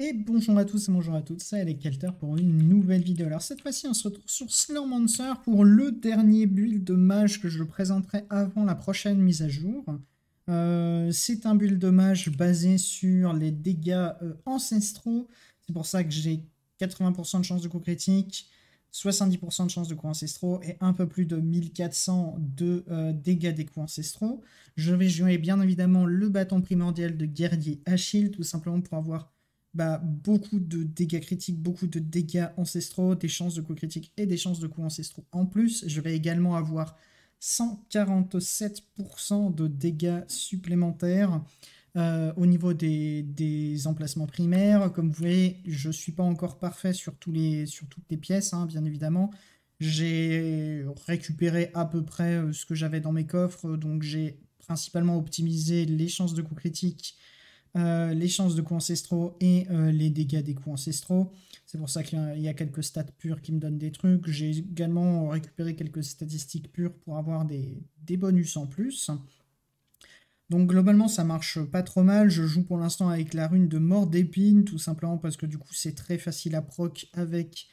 Et bonjour à tous et bonjour à toutes, c'est Alec Kelter pour une nouvelle vidéo. Alors cette fois-ci on se retrouve sur Slowmancer pour le dernier build de mage que je présenterai avant la prochaine mise à jour. Euh, c'est un build de mage basé sur les dégâts euh, ancestraux, c'est pour ça que j'ai 80% de chance de coup critique, 70% de chance de coups ancestraux et un peu plus de 1400 de euh, dégâts des coups ancestraux. Je vais jouer bien évidemment le bâton primordial de guerrier Achille, tout simplement pour avoir bah, beaucoup de dégâts critiques, beaucoup de dégâts ancestraux, des chances de coups critiques et des chances de coups ancestraux. En plus, je vais également avoir 147% de dégâts supplémentaires euh, au niveau des, emplacements primaires. Comme vous voyez, je ne suis pas encore parfait sur, tous les, sur toutes les pièces, hein, bien évidemment. J'ai récupéré à peu près euh, ce que j'avais dans mes coffres, donc j'ai principalement optimisé les chances de coups critiques euh, les chances de coups ancestraux et euh, les dégâts des coups ancestraux. C'est pour ça qu'il y, a quelques stats pures qui me donnent des trucs. J'ai également récupéré quelques statistiques pures pour avoir des, des bonus en plus. Donc globalement ça marche pas trop mal, je joue pour l'instant avec la rune de mort d'épine, tout simplement parce que du coup c'est très facile à proc avec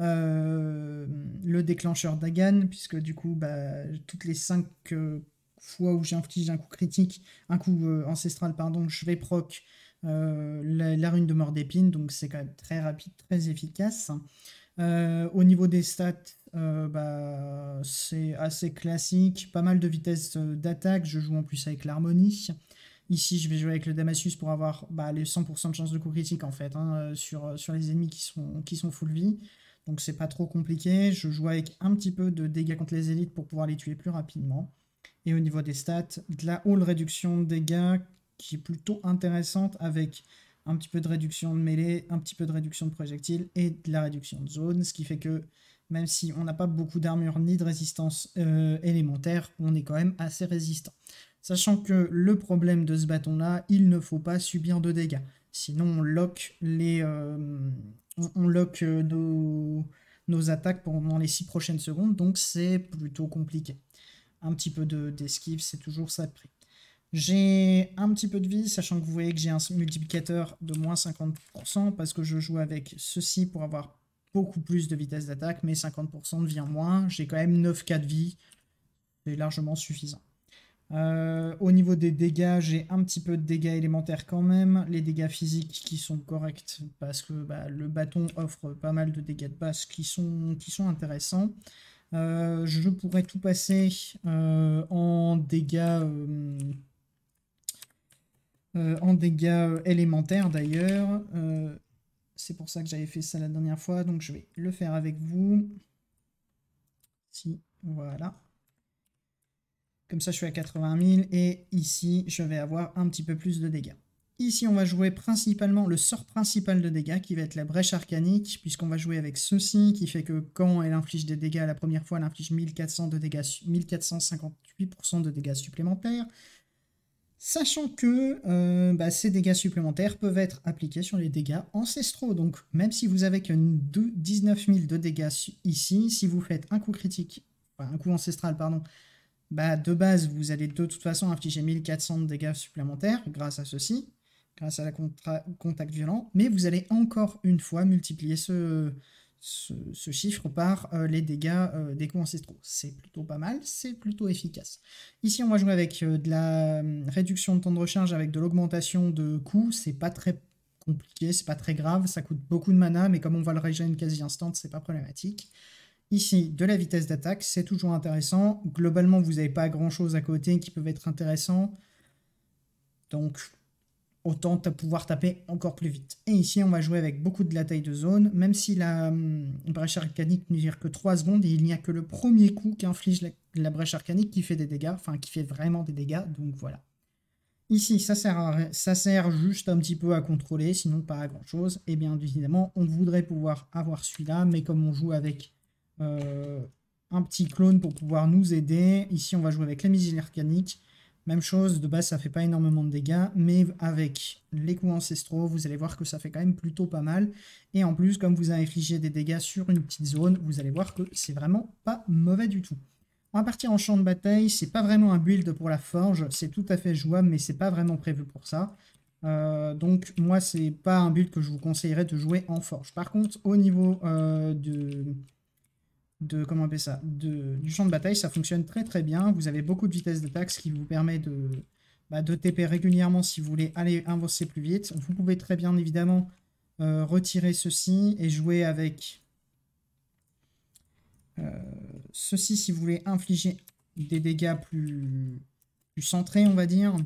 euh, le déclencheur d'Agan, puisque du coup bah, toutes les 5 fois où j'inflige un coup critique, un coup euh, ancestral, pardon, je vais proc euh, la, rune de mort d'épine, donc c'est quand même très rapide, très efficace. Euh, au niveau des stats, bah, c'est assez classique, pas mal de vitesse d'attaque, je joue en plus avec l'harmonie. Ici, je vais jouer avec le Damasus pour avoir bah, les 100% de chances de coup critique, en fait, hein, sur, les ennemis qui sont, qui sont full vie donc c'est pas trop compliqué. Je joue avec un petit peu de dégâts contre les élites pour pouvoir les tuer plus rapidement. Et au niveau des stats, de la haul réduction de dégâts qui est plutôt intéressante avec un petit peu de réduction de mêlée, un petit peu de réduction de projectiles et de la réduction de zone, ce qui fait que même si on n'a pas beaucoup d'armure ni de résistance euh, élémentaire, on est quand même assez résistant. Sachant que le problème de ce bâton-là, il ne faut pas subir de dégâts. Sinon, on lock, les, euh, euh, nos, nos attaques pendant les 6 prochaines secondes, donc c'est plutôt compliqué un petit peu d'esquive, c'est toujours ça de prix. J'ai un petit peu de vie, sachant que vous voyez que j'ai un multiplicateur de moins 50%, parce que je joue avec ceci pour avoir beaucoup plus de vitesse d'attaque, mais 50% de vie en moins, j'ai quand même 9K de vie, c'est largement suffisant. Euh, au niveau des dégâts, j'ai un petit peu de dégâts élémentaires quand même, les dégâts physiques qui sont corrects, parce que bah, le bâton offre pas mal de dégâts de base qui sont, qui sont intéressants. Euh, je pourrais tout passer euh, en dégâts... Euh, en dégâts élémentaires d'ailleurs. C'est pour ça que j'avais fait ça la dernière fois, donc je vais le faire avec vous. Si, voilà. Comme ça, je suis à 80 000 et ici, je vais avoir un petit peu plus de dégâts. Ici, on va jouer principalement le sort principal de dégâts, qui va être la brèche arcanique, puisqu'on va jouer avec ceci, qui fait que quand elle inflige des dégâts la première fois, elle inflige de dégâts, 1458% de dégâts supplémentaires. Sachant que euh, bah, ces dégâts supplémentaires peuvent être appliqués sur les dégâts ancestraux. Donc, même si vous avez que 19 000 de dégâts ici, si vous faites un coup critique, un coup ancestral, pardon, bah, de base, vous allez de toute façon infliger 1400 de dégâts supplémentaires grâce à ceci grâce à la contact violent, mais vous allez encore une fois multiplier ce, ce, chiffre par euh, les dégâts euh, des coups ancestraux. C'est plutôt pas mal, c'est plutôt efficace. Ici, on va jouer avec euh, de la réduction de temps de recharge, avec de l'augmentation de coûts, c'est pas très compliqué, c'est pas très grave, ça coûte beaucoup de mana, mais comme on va le régénérer quasi instant, c'est pas problématique. Ici, de la vitesse d'attaque, c'est toujours intéressant. Globalement, vous n'avez pas grand-chose à côté qui peuvent être intéressant. Donc, autant pouvoir taper encore plus vite. Et ici, on va jouer avec beaucoup de la taille de zone, même si la hum, brèche arcanique ne dure que 3 secondes, et il n'y a que le premier coup qui la, la, brèche arcanique qui fait des dégâts, enfin qui fait vraiment des dégâts, donc voilà. Ici, ça sert, ça sert juste un petit peu à contrôler, sinon pas à grand-chose. Et bien évidemment, on voudrait pouvoir avoir celui-là, mais comme on joue avec euh, un petit clone pour pouvoir nous aider, ici on va jouer avec la misère arcanique, même chose, de base ça fait pas énormément de dégâts, mais avec les coups ancestraux, vous allez voir que ça fait quand même plutôt pas mal. Et en plus, comme vous avez infligez des dégâts sur une petite zone, vous allez voir que c'est vraiment pas mauvais du tout. On va partir en champ de bataille, c'est pas vraiment un build pour la forge, c'est tout à fait jouable, mais c'est pas vraiment prévu pour ça. Euh, donc moi c'est pas un build que je vous conseillerais de jouer en forge. Par contre, au niveau euh, de de comment ça de, du champ de bataille, ça fonctionne très très bien. Vous avez beaucoup de vitesse d'attaque, ce qui vous permet de, bah, de TP régulièrement si vous voulez aller avancer plus vite. Vous pouvez très bien évidemment euh, retirer ceci et jouer avec euh, ceci si vous voulez infliger des dégâts plus, plus centrés, on va dire.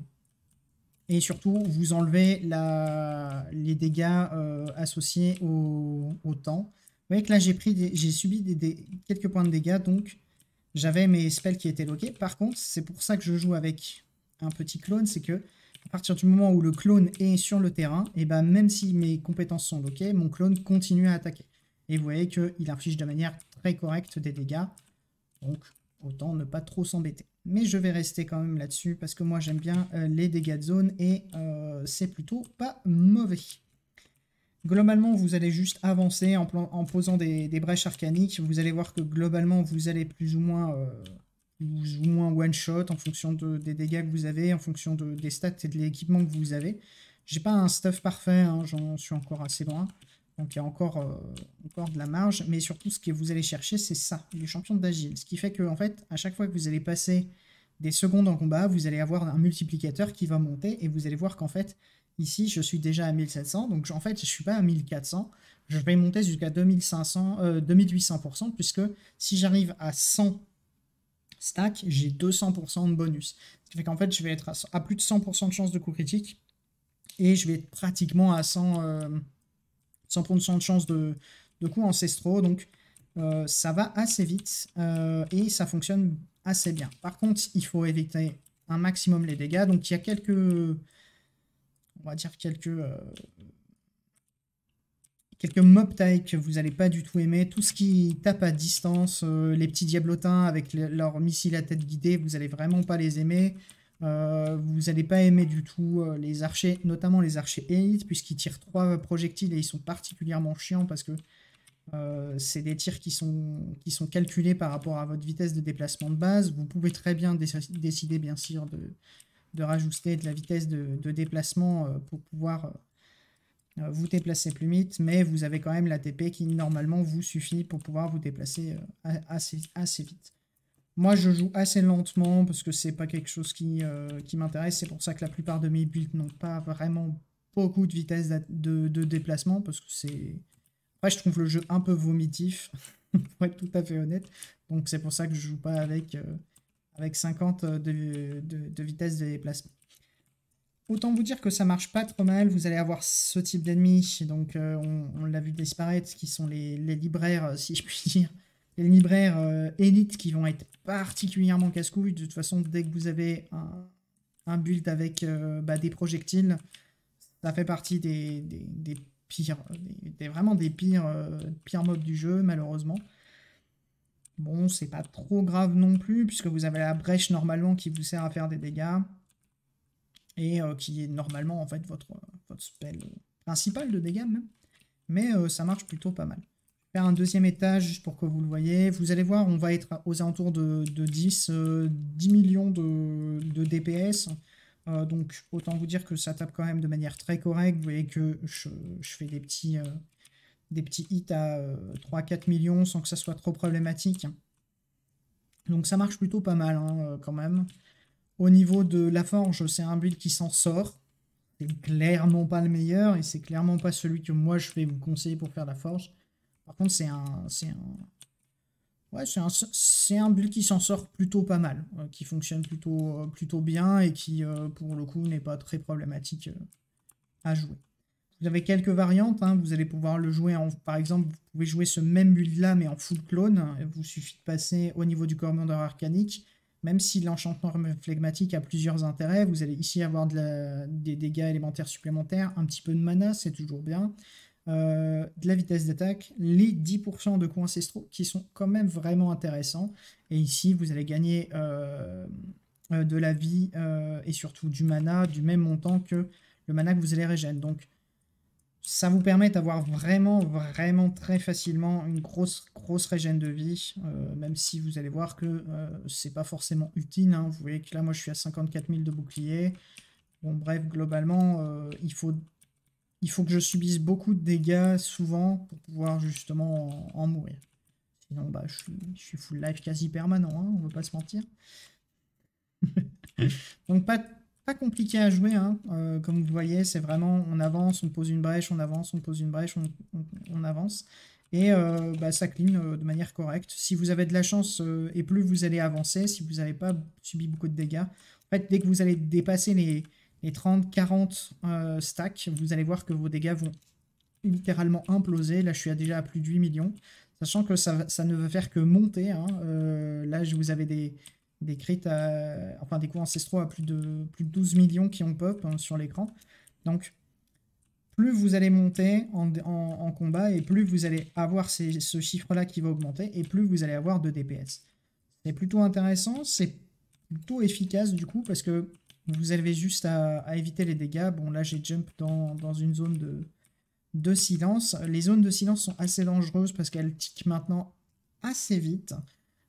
Et surtout, vous enlevez la, les dégâts euh, associés au, au temps voyez que là, j'ai pris, j'ai subi des, quelques points de dégâts, donc j'avais mes spells qui étaient loqués. Par contre, c'est pour ça que je joue avec un petit clone, c'est que à partir du moment où le clone est sur le terrain, et eh ben même si mes compétences sont loquées, mon clone continue à attaquer. Et vous voyez qu'il inflige de manière très correcte des dégâts, donc autant ne pas trop s'embêter. Mais je vais rester quand même là-dessus, parce que moi j'aime bien euh, les dégâts de zone, et euh, c'est plutôt pas mauvais. Globalement, vous allez juste avancer en, posant des, brèches arcaniques. Vous allez voir que globalement, vous allez plus ou moins, euh, ou moins one shot en fonction des dégâts que vous avez, en fonction des stats et de l'équipement que vous avez. J'ai pas un stuff parfait, hein, j'en suis encore assez loin. Donc il y a encore, euh, encore de la marge. Mais surtout, ce que vous allez chercher, c'est ça, les champions d'agile. Ce qui fait que, en fait, à chaque fois que vous allez passer des secondes en combat, vous allez avoir un multiplicateur qui va monter et vous allez voir qu'en fait, Ici, je suis déjà à 1700, donc en fait, je ne suis pas à 1400. Je vais monter jusqu'à 2500, 2800%, euh, puisque si j'arrive à 100 stacks, j'ai 200% de bonus. Ce qui fait qu'en fait, je vais être à, plus de 100% de chance de coup critique, et je vais être pratiquement à 100, euh, de chance de, de coups ancestraux. Donc, euh, ça va assez vite et ça fonctionne assez bien. Par contre, il faut éviter un maximum les dégâts. Donc, il y a quelques on va dire, quelques, euh, quelques mob taille que vous n'allez pas du tout aimer. Tout ce qui tape à distance, euh, les petits diablotins avec leurs missiles à tête guidée, vous n'allez vraiment pas les aimer. Euh, vous n'allez pas aimer du tout les archers, notamment les archers élites, puisqu'ils tirent trois projectiles et ils sont particulièrement chiants parce que c'est des tirs qui sont, qui sont calculés par rapport à votre vitesse de déplacement de base. Vous pouvez très bien décider, bien sûr, de, de rajouter de la vitesse de, déplacement euh, pour pouvoir euh, euh, vous déplacer plus vite, mais vous avez quand même l'ATP qui normalement vous suffit pour pouvoir vous déplacer assez, assez vite. Moi, je joue assez lentement parce que c'est pas quelque chose qui, qui m'intéresse. C'est pour ça que la plupart de mes builds n'ont pas vraiment beaucoup de vitesse de, déplacement parce que c'est. Après, je trouve le jeu un peu vomitif, pour être tout à fait honnête. Donc, c'est pour ça que je joue pas avec avec 50 euh, de, vitesse de déplacement. Autant vous dire que ça marche pas trop mal, vous allez avoir ce type d'ennemis, donc euh, on, l'a vu disparaître, qui sont les, libraires, euh, si je puis dire, les libraires élites qui vont être particulièrement casse-couilles, de toute façon dès que vous avez un, build avec bah, des projectiles, ça fait partie des, pires, vraiment des pires, pires mobs du jeu malheureusement. Bon, c'est pas trop grave non plus, puisque vous avez la brèche normalement qui vous sert à faire des dégâts. Et euh, qui est normalement en fait votre, votre spell principal de dégâts même. Mais euh, ça marche plutôt pas mal. Je faire un deuxième étage juste pour que vous le voyez. Vous allez voir, on va être aux alentours de, 10, 10 euh, millions de, DPS. donc autant vous dire que ça tape quand même de manière très correcte. Vous voyez que je fais des petits des petits hits à 3-4 euh, millions sans que ça soit trop problématique. Donc ça marche plutôt pas mal hein, euh, quand même. Au niveau de la forge, c'est un build qui s'en sort. C'est clairement pas le meilleur et c'est clairement pas celui que moi je vais vous conseiller pour faire la forge. Par contre, c'est un, c'est un, ouais, c'est un, build qui s'en sort plutôt pas mal, euh, qui fonctionne plutôt, plutôt bien et qui, pour le coup, n'est pas très problématique à jouer. Vous avez quelques variantes, hein. vous allez pouvoir le jouer en, par exemple, vous pouvez jouer ce même build là mais en full clone, il vous suffit de passer au niveau du commandeur arcanique, même si l'enchantement flegmatique a plusieurs intérêts, vous allez ici avoir des dégâts élémentaires supplémentaires, un petit peu de mana, c'est toujours bien, euh, de la vitesse d'attaque, les 10% de coups ancestraux qui sont quand même vraiment intéressants, et ici vous allez gagner euh, euh, de la vie et surtout du mana du même montant que le mana que vous allez régénérer. Donc ça vous permet d'avoir vraiment, vraiment très facilement une grosse, grosse régène de vie, euh, même si vous allez voir que euh, c'est pas forcément utile. Hein. Vous voyez que là, moi, je suis à 54 000 de bouclier. Bon, bref, globalement, euh, il, faut, il faut que je subisse beaucoup de dégâts, souvent, pour pouvoir justement en, mourir. Sinon, bah, je, suis, full life quasi permanent, hein, on ne veut pas se mentir. Donc, pas, compliqué à jouer. Hein. Euh, comme vous voyez, c'est vraiment on avance, on pose une brèche, on avance, on pose une brèche, on, avance. Et euh, bah, ça clean euh, de manière correcte. Si vous avez de la chance et plus vous allez avancer, si vous n'avez pas subi beaucoup de dégâts, en fait, dès que vous allez dépasser les, 30-40 stacks, vous allez voir que vos dégâts vont littéralement imploser. Là, je suis déjà à plus de 8 millions. Sachant que ça, ne va faire que monter. Hein. Là, là, vous avais des, des enfin des coups ancestraux à plus de, plus de 12 millions qui ont pop hein, sur l'écran. Donc, plus vous allez monter en, en, combat et plus vous allez avoir ce chiffre-là qui va augmenter et plus vous allez avoir de DPS. C'est plutôt intéressant, c'est plutôt efficace du coup parce que vous avez juste à, éviter les dégâts. Bon, là j'ai jump dans, dans, une zone de, de silence. Les zones de silence sont assez dangereuses parce qu'elles tiquent maintenant assez vite.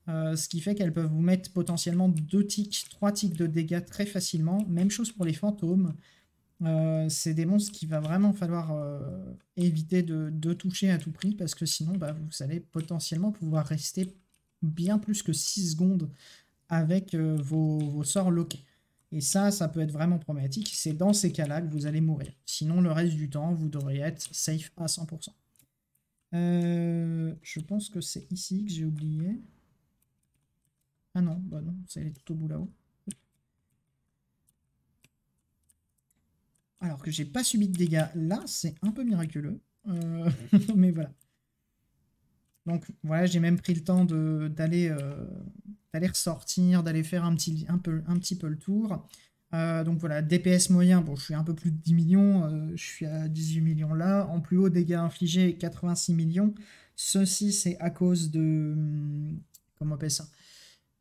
Euh, ce qui fait qu'elles peuvent vous mettre potentiellement 2 tics, 3 tics de dégâts très facilement. Même chose pour les fantômes. Euh, c'est des monstres qu'il va vraiment falloir euh, éviter de, toucher à tout prix parce que sinon bah, vous allez potentiellement pouvoir rester bien plus que 6 secondes avec vos, sorts loqués. Et ça, ça peut être vraiment problématique. C'est dans ces cas-là que vous allez mourir. Sinon, le reste du temps, vous devriez être safe à 100%. je pense que c'est ici que j'ai oublié. Ah non, bah non, ça est tout au bout là-haut. Alors que j'ai pas subi de dégâts là, c'est un peu miraculeux. Euh, mais voilà. Donc voilà, j'ai même pris le temps euh, d'aller ressortir, d'aller faire un petit, un, peu, un petit peu le tour. Euh, donc voilà, DPS moyen, bon, je suis un peu plus de 10 millions, je suis à 18 millions là. En plus haut, dégâts infligés, 86 millions. Ceci, c'est à cause de... Hum, comment on appelle ça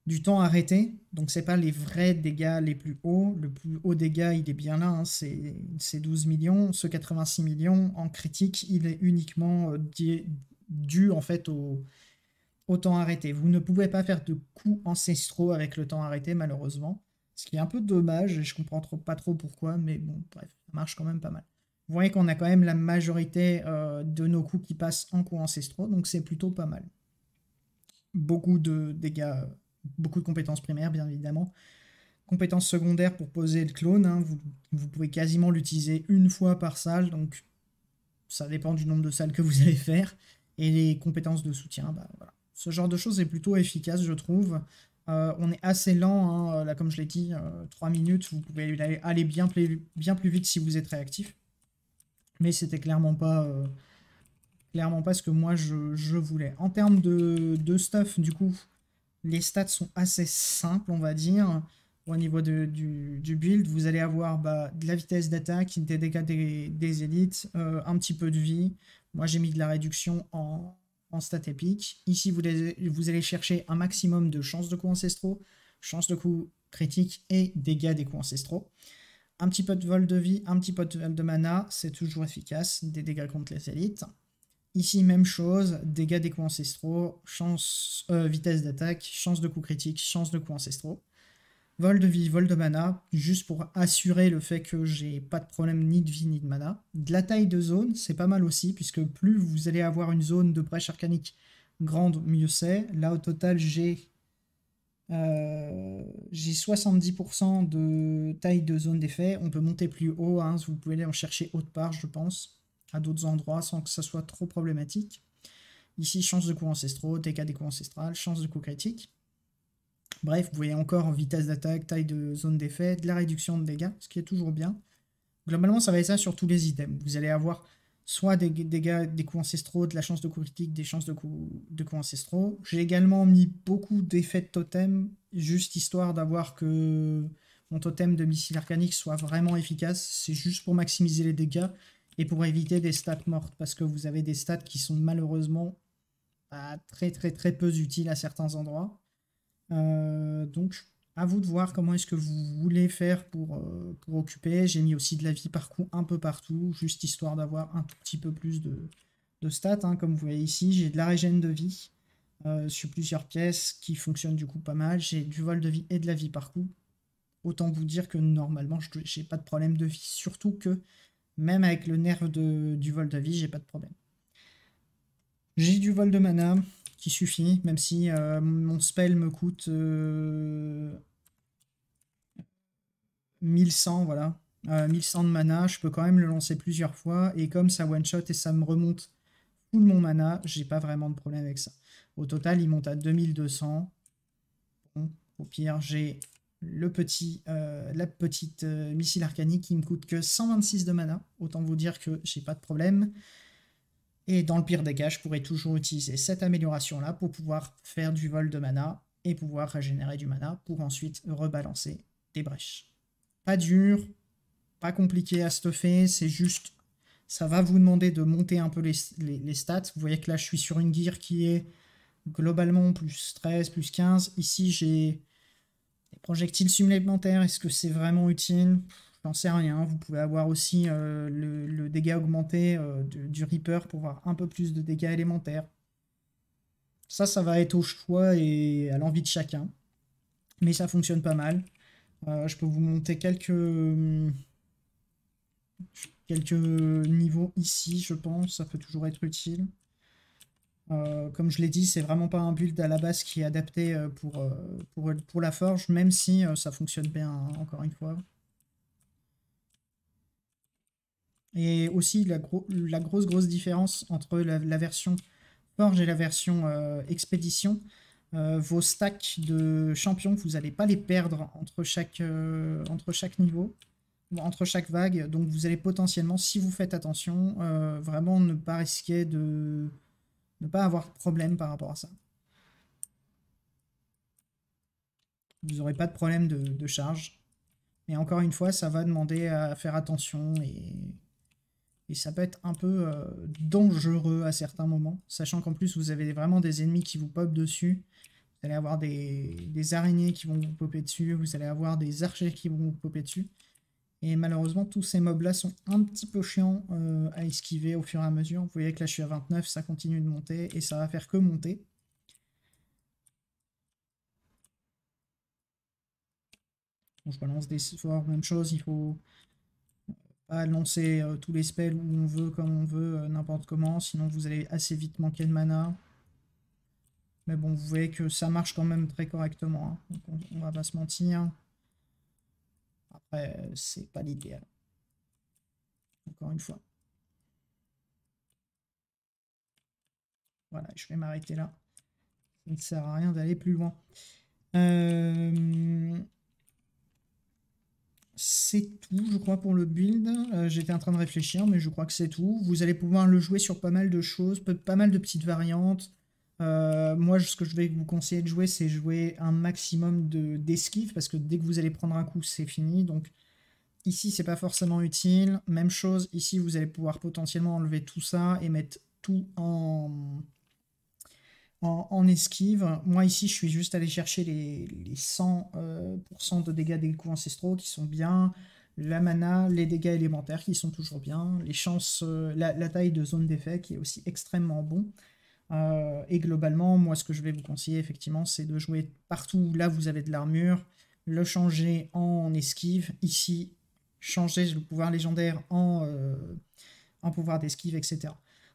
du temps arrêté. Donc c'est pas les vrais dégâts les plus hauts. Le plus haut dégât, il est bien là, hein. c'est 12 millions. Ce 86 millions en critique, il est uniquement euh, dû en fait au, au temps arrêté. Vous ne pouvez pas faire de coups ancestraux avec le temps arrêté, malheureusement. Ce qui est un peu dommage, et je comprends trop, pas trop pourquoi, mais bon, bref, ça marche quand même pas mal. Vous voyez qu'on a quand même la majorité euh, de nos coups qui passent en coups ancestraux, donc c'est plutôt pas mal. Beaucoup de dégâts euh, beaucoup de compétences primaires, bien évidemment. Compétences secondaires pour poser le clone, hein, vous, pouvez quasiment l'utiliser une fois par salle, donc ça dépend du nombre de salles que vous allez faire. Et les compétences de soutien, bah, ce genre de choses est plutôt efficace, je trouve. Euh, on est assez lent, hein, euh, là comme je l'ai dit, 3 euh, minutes, vous pouvez aller, bien, plus, bien, plus, vite si vous êtes réactif. Mais c'était clairement pas clairement pas ce que moi je, voulais. En termes de, de, stuff, du coup, les stats sont assez simples, on va dire. Au niveau du, build, vous allez avoir bah, de la vitesse d'attaque, des dégâts des, élites, euh, un petit peu de vie. Moi, j'ai mis de la réduction en, stats stat épique. Ici, vous, allez chercher un maximum de chances de coups ancestraux, chances de coups critiques et dégâts des coups ancestraux. Un petit peu de vol de vie, un petit peu de, de mana, c'est toujours efficace, des dégâts contre les élites. Ici, même chose, dégâts des coups ancestraux, chance, euh, vitesse d'attaque, chance de coups critique, chance de coups ancestraux. Vol de vie, vol de mana, juste pour assurer le fait que j'ai pas de problème ni de vie ni de mana. De la taille de zone, c'est pas mal aussi, puisque plus vous allez avoir une zone de brèche arcanique grande, mieux c'est. Là, au total, j'ai 70% euh, de taille de zone d'effet. On peut monter plus haut, hein, vous pouvez aller en chercher autre part, je pense à d'autres endroits sans que ça soit trop problématique. Ici, chance de coups ancestraux, dégâts des coups ancestrales, chance de coup critique. Bref, vous voyez encore vitesse d'attaque, taille de zone d'effet, de la réduction de dégâts, ce qui est toujours bien. Globalement, ça va être ça sur tous les items. Vous allez avoir soit des dégâts, des coups ancestraux, de la chance de coups critiques, des chances de coups, de coups ancestraux. J'ai également mis beaucoup d'effets de totem, juste histoire d'avoir que mon totem de missile arcanique soit vraiment efficace. C'est juste pour maximiser les dégâts et pour éviter des stats mortes, parce que vous avez des stats qui sont malheureusement très très très peu utiles à certains endroits. Euh, donc à vous de voir comment est-ce que vous voulez faire pour, euh, pour occuper. J'ai mis aussi de la vie par coup un peu partout, juste histoire d'avoir un tout petit peu plus de, stats. Hein. Comme vous voyez ici, j'ai de la régène de vie euh, sur plusieurs pièces qui fonctionnent du coup pas mal. J'ai du vol de vie et de la vie par coup. Autant vous dire que normalement, je n'ai pas de problème de vie, surtout que même avec le nerf de, du vol de vie, j'ai pas de problème. J'ai du vol de mana qui suffit, même si euh, mon spell me coûte 1100, euh, voilà. 1100 euh, de mana, je peux quand même le lancer plusieurs fois, et comme ça one-shot et ça me remonte tout mon mana, j'ai pas vraiment de problème avec ça. Au total, il monte à 2200. au pire, j'ai le petit, euh, la petite euh, missile arcanique qui me coûte que 126 de mana. Autant vous dire que j'ai pas de problème. Et dans le pire des cas, je pourrais toujours utiliser cette amélioration-là pour pouvoir faire du vol de mana et pouvoir régénérer du mana pour ensuite rebalancer des brèches. Pas dur, pas compliqué à stuffer, c'est juste... Ça va vous demander de monter un peu les, les, stats. Vous voyez que là, je suis sur une gear qui est globalement plus 13, plus 15. Ici, j'ai Projectile projectiles est-ce que c'est vraiment utile J'en sais rien. Vous pouvez avoir aussi euh, le, dégât augmenté euh, du, Reaper pour avoir un peu plus de dégâts élémentaires. Ça, ça va être au choix et à l'envie de chacun. Mais ça fonctionne pas mal. Euh, je peux vous monter quelques quelques niveaux ici, je pense, ça peut toujours être utile. Euh, comme je l'ai dit, c'est vraiment pas un build à la base qui est adapté euh, euh, pour, pour, la forge, même si ça fonctionne bien, hein, encore une fois. Et aussi, la, grosse, grosse différence entre la, version forge et la version expédition, vos stacks de champions, vous n'allez pas les perdre entre chaque, entre chaque niveau entre chaque vague, donc vous allez potentiellement, si vous faites attention, vraiment ne pas risquer de, ne pas avoir de problème par rapport à ça. Vous n'aurez pas de problème de, charge. Mais encore une fois, ça va demander à faire attention et, ça peut être un peu euh, dangereux à certains moments. Sachant qu'en plus, vous avez vraiment des ennemis qui vous popent dessus. Vous allez avoir des, des araignées qui vont vous popper dessus. Vous allez avoir des archers qui vont vous popper dessus. Et malheureusement, tous ces mobs-là sont un petit peu chiants euh, à esquiver au fur et à mesure. Vous voyez que là, je suis à 29, ça continue de monter, et ça va faire que monter. je balance des sorts, même chose, il faut pas lancer euh, tous les spells où on veut, comme on veut, euh, n'importe comment, sinon vous allez assez vite manquer de mana. Mais bon, vous voyez que ça marche quand même très correctement, hein. on, on va pas se mentir. Euh, c'est pas l'idéal. Encore une fois. Voilà, je vais m'arrêter là. Ça ne sert à rien d'aller plus loin. Euh, c'est tout, je crois, pour le build. Euh, j'étais en train de réfléchir, mais je crois que c'est tout. Vous allez pouvoir le jouer sur pas mal de choses, pas mal de petites variantes. Euh, moi, ce que je vais vous conseiller de jouer, c'est jouer un maximum d'esquive, parce que dès que vous allez prendre un coup, c'est fini. Donc ici, c'est pas forcément utile. Même chose, ici, vous allez pouvoir potentiellement enlever tout ça et mettre tout en, esquive. Moi, ici, je suis juste allé chercher les, 100% euh, de dégâts des coups ancestraux qui sont bien la mana, les dégâts élémentaires qui sont toujours bien, les chances, euh, la, la taille de zone d'effet qui est aussi extrêmement bon. Euh, et globalement, moi, ce que je vais vous conseiller, effectivement, c'est de jouer partout où là vous avez de l'armure, le changer en esquive. Ici, changer le pouvoir légendaire en, euh, en pouvoir d'esquive, etc.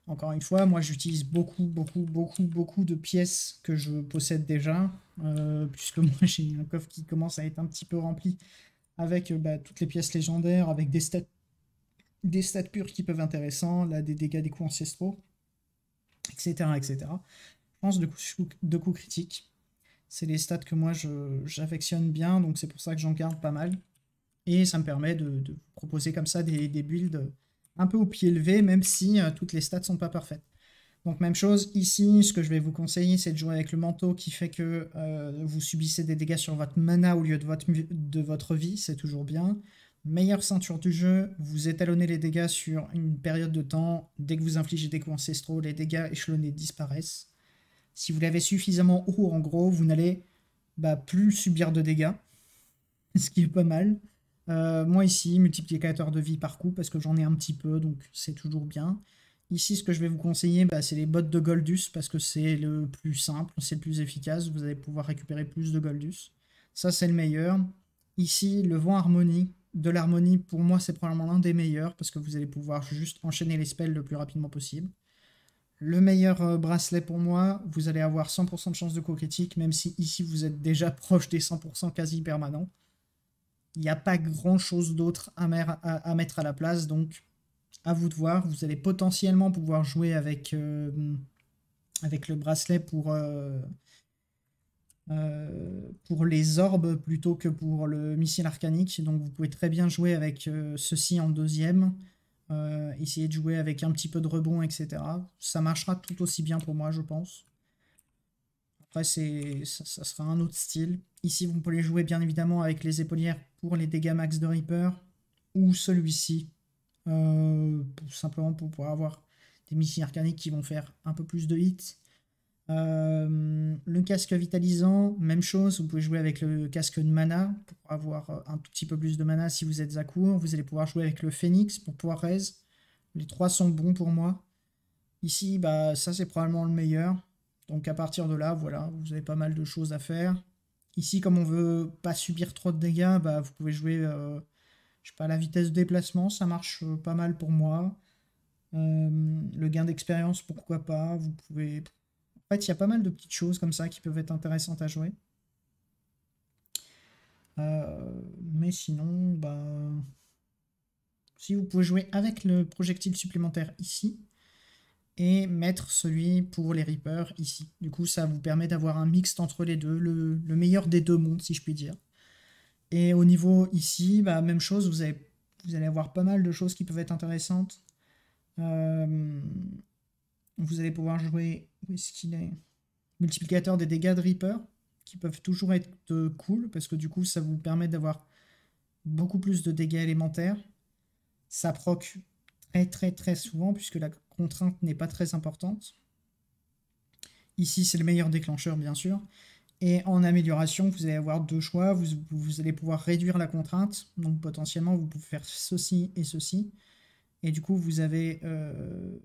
Encore une fois, moi, j'utilise beaucoup, beaucoup, beaucoup, beaucoup de pièces que je possède déjà, euh, puisque moi, j'ai un coffre qui commence à être un petit peu rempli avec bah, toutes les pièces légendaires, avec des stats, des stats pures qui peuvent être intéressants, là, des dégâts des coups ancestraux etc., etc. Je pense de coups, de critiques. C'est les stats que moi j'affectionne bien, donc c'est pour ça que j'en garde pas mal. Et ça me permet de, proposer comme ça des, builds un peu au pied levé, même si euh, toutes les stats sont pas parfaites. Donc même chose, ici, ce que je vais vous conseiller, c'est de jouer avec le manteau qui fait que euh, vous subissez des dégâts sur votre mana au lieu de de votre vie, c'est toujours bien meilleure ceinture du jeu, vous étalonnez les dégâts sur une période de temps, dès que vous infligez des coups ancestraux, les dégâts échelonnés disparaissent. Si vous l'avez suffisamment haut, en gros, vous n'allez bah, plus subir de dégâts, ce qui est pas mal. Euh, moi ici, multiplicateur de vie par coup, parce que j'en ai un petit peu, donc c'est toujours bien. Ici, ce que je vais vous conseiller, bah, c'est les bottes de Goldus, parce que c'est le plus simple, c'est le plus efficace, vous allez pouvoir récupérer plus de Goldus. Ça, c'est le meilleur. Ici, le vent harmonie de l'harmonie, pour moi, c'est probablement l'un des meilleurs parce que vous allez pouvoir juste enchaîner les spells le plus rapidement possible. Le meilleur euh, bracelet pour moi, vous allez avoir 100% de chance de co critique, même si ici vous êtes déjà proche des 100% quasi permanents. Il n'y a pas grand chose d'autre à, mettre à la place, donc à vous de voir. Vous allez potentiellement pouvoir jouer avec, euh, avec le bracelet pour, euh, euh, pour les orbes plutôt que pour le missile arcanique. Donc vous pouvez très bien jouer avec euh, ceci en deuxième, euh, essayer de jouer avec un petit peu de rebond, etc. Ça marchera tout aussi bien pour moi, je pense. Après, ça, sera un autre style. Ici, vous pouvez jouer bien évidemment avec les épaulières pour les dégâts max de Reaper, ou celui-ci, simplement pour pouvoir avoir des missiles arcaniques qui vont faire un peu plus de hits. Euh, le casque vitalisant, même chose, vous pouvez jouer avec le casque de mana pour avoir euh, un tout petit peu plus de mana si vous êtes à court. Vous allez pouvoir jouer avec le phénix pour pouvoir raise. Les trois sont bons pour moi. Ici, bah, ça c'est probablement le meilleur. Donc à partir de là, voilà, vous avez pas mal de choses à faire. Ici, comme on veut pas subir trop de dégâts, bah, vous pouvez jouer euh, je pas, la vitesse de déplacement, ça marche euh, pas mal pour moi. le gain d'expérience, pourquoi pas. Vous pouvez il y a pas mal de petites choses comme ça qui peuvent être intéressantes à jouer. Euh, mais sinon, bah, si vous pouvez jouer avec le projectile supplémentaire ici et mettre celui pour les Reapers ici. Du coup, ça vous permet d'avoir un mixte entre les deux, le, meilleur des deux mondes, si je puis dire. Et au niveau ici, bah, même chose, vous, avez, vous allez avoir pas mal de choses qui peuvent être intéressantes. Euh, vous allez pouvoir jouer où est-ce qu'il est Multiplicateur des dégâts de Reaper, qui peuvent toujours être euh, cool, parce que du coup, ça vous permet d'avoir beaucoup plus de dégâts élémentaires. Ça proc très très très souvent, puisque la contrainte n'est pas très importante. Ici, c'est le meilleur déclencheur, bien sûr. Et en amélioration, vous allez avoir deux choix. Vous, allez pouvoir réduire la contrainte. Donc potentiellement, vous pouvez faire ceci et ceci. Et du coup, vous avez euh,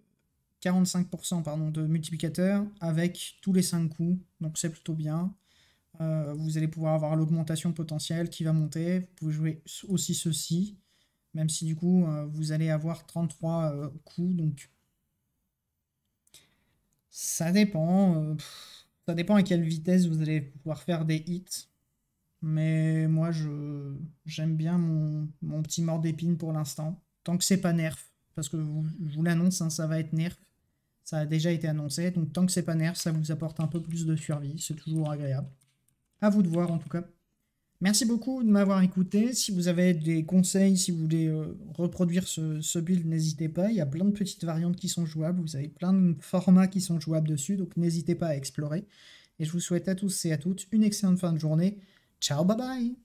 45% pardon, de multiplicateur avec tous les 5 coups, donc c'est plutôt bien. Euh, vous allez pouvoir avoir l'augmentation potentielle qui va monter. Vous pouvez jouer aussi ceci, même si du coup euh, vous allez avoir 33 euh, coups. Donc ça dépend. ça dépend à quelle vitesse vous allez pouvoir faire des hits. Mais moi je j'aime bien mon, mon petit mort d'épine pour l'instant. Tant que c'est pas nerf. Parce que je vous l'annonce, hein, ça va être nerf. Ça a déjà été annoncé. Donc tant que c'est pas nerf, ça vous apporte un peu plus de survie. C'est toujours agréable. À vous de voir en tout cas. Merci beaucoup de m'avoir écouté. Si vous avez des conseils, si vous voulez euh, reproduire ce, ce build, n'hésitez pas. Il y a plein de petites variantes qui sont jouables. Vous avez plein de formats qui sont jouables dessus. Donc n'hésitez pas à explorer. Et je vous souhaite à tous et à toutes une excellente fin de journée. Ciao, bye bye